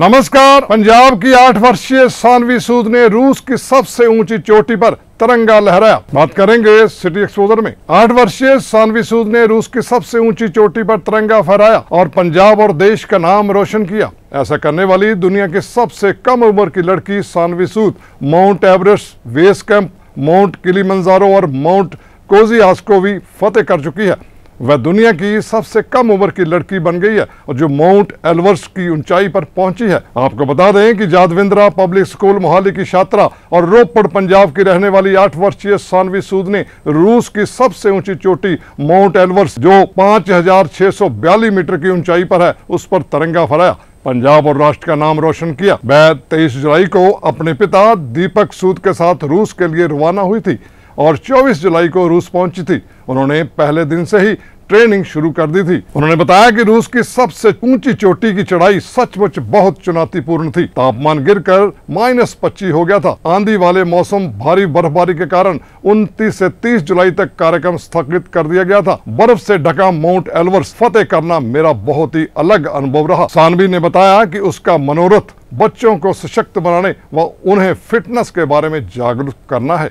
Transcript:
नमस्कार पंजाब की आठ वर्षीय सानवी सूद ने रूस की सबसे ऊंची चोटी पर तिरंगा लहराया बात करेंगे सिटी एक्सपोजर में आठ वर्षीय सानवी सूद ने रूस की सबसे ऊंची चोटी पर तिरंगा फहराया और पंजाब और देश का नाम रोशन किया ऐसा करने वाली दुनिया की सबसे कम उम्र की लड़की Saanvi Sood mount Everest base camp mount Kili और माउंट कोजी आस्को भी फतेह कर चुकी है वह दुनिया की सबसे कम उम्र की लड़की बन गई है और जो माउंट एलवर्स की ऊंचाई पर पहुंची है आपको बता दें कि जादविंद्रा पब्लिक स्कूल मोहाली की छात्रा और रोपड़ पंजाब की रहने वाली आठ वर्षीय सानवी सूद ने रूस की सबसे ऊंची चोटी माउंट एलवर्स जो पाँच मीटर की ऊंचाई पर है उस पर तिरंगा फहराया पंजाब और राष्ट्र का नाम रोशन किया वह तेईस जुलाई को अपने पिता दीपक सूद के साथ रूस के लिए रवाना हुई थी और 24 जुलाई को रूस पहुंची थी उन्होंने पहले दिन से ही ट्रेनिंग शुरू कर दी थी उन्होंने बताया कि रूस की सबसे ऊंची चोटी की चढ़ाई सचमुच बहुत चुनौतीपूर्ण थी तापमान गिरकर माइनस पच्चीस हो गया था आंधी वाले मौसम भारी बर्फबारी के कारण 29 से 30 जुलाई तक कार्यक्रम स्थगित कर दिया गया था बर्फ से ढका माउंट एलवर्स फतेह करना मेरा बहुत ही अलग अनुभव रहा सानवी ने बताया की उसका मनोरथ बच्चों को सशक्त बनाने व उन्हें फिटनेस के बारे में जागरूक करना है